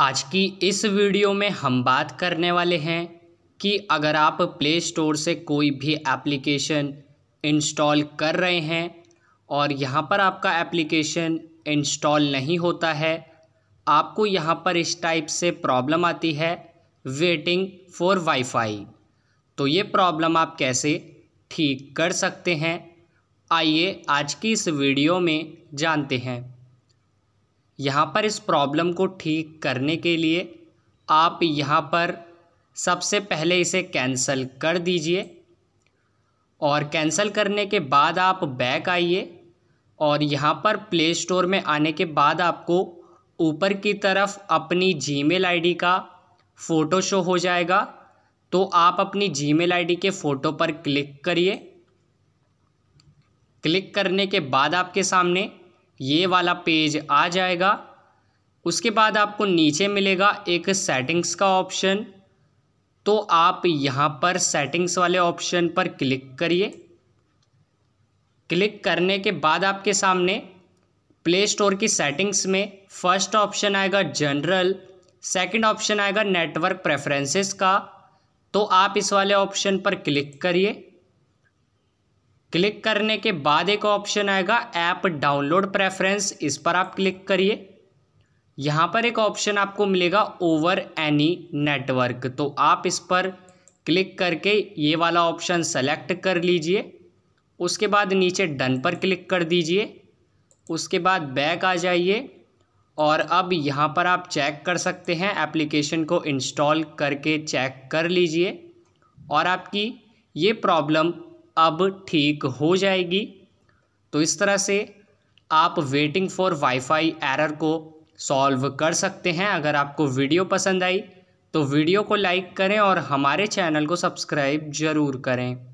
आज की इस वीडियो में हम बात करने वाले हैं कि अगर आप प्ले स्टोर से कोई भी एप्लीकेशन इंस्टॉल कर रहे हैं और यहाँ पर आपका एप्लीकेशन इंस्टॉल नहीं होता है आपको यहाँ पर इस टाइप से प्रॉब्लम आती है वेटिंग फॉर वाईफाई तो ये प्रॉब्लम आप कैसे ठीक कर सकते हैं आइए आज की इस वीडियो में जानते हैं यहाँ पर इस प्रॉब्लम को ठीक करने के लिए आप यहाँ पर सबसे पहले इसे कैंसिल कर दीजिए और कैंसिल करने के बाद आप बैक आइए और यहाँ पर प्ले स्टोर में आने के बाद आपको ऊपर की तरफ अपनी जीमेल आईडी का फ़ोटो शो हो जाएगा तो आप अपनी जीमेल आईडी के फ़ोटो पर क्लिक करिए क्लिक करने के बाद आपके सामने ये वाला पेज आ जाएगा उसके बाद आपको नीचे मिलेगा एक सेटिंग्स का ऑप्शन तो आप यहाँ पर सेटिंग्स वाले ऑप्शन पर क्लिक करिए क्लिक करने के बाद आपके सामने प्ले स्टोर की सेटिंग्स में फर्स्ट ऑप्शन आएगा जनरल सेकंड ऑप्शन आएगा नेटवर्क प्रेफरेंसेस का तो आप इस वाले ऑप्शन पर क्लिक करिए क्लिक करने के बाद एक ऑप्शन आएगा ऐप डाउनलोड प्रेफरेंस इस पर आप क्लिक करिए यहाँ पर एक ऑप्शन आपको मिलेगा ओवर एनी नेटवर्क तो आप इस पर क्लिक करके ये वाला ऑप्शन सेलेक्ट कर लीजिए उसके बाद नीचे डन पर क्लिक कर दीजिए उसके बाद बैक आ जाइए और अब यहाँ पर आप चेक कर सकते हैं एप्लीकेशन को इंस्टॉल करके चेक कर लीजिए और आपकी ये प्रॉब्लम अब ठीक हो जाएगी तो इस तरह से आप वेटिंग फॉर वाईफाई एरर को सॉल्व कर सकते हैं अगर आपको वीडियो पसंद आई तो वीडियो को लाइक करें और हमारे चैनल को सब्सक्राइब ज़रूर करें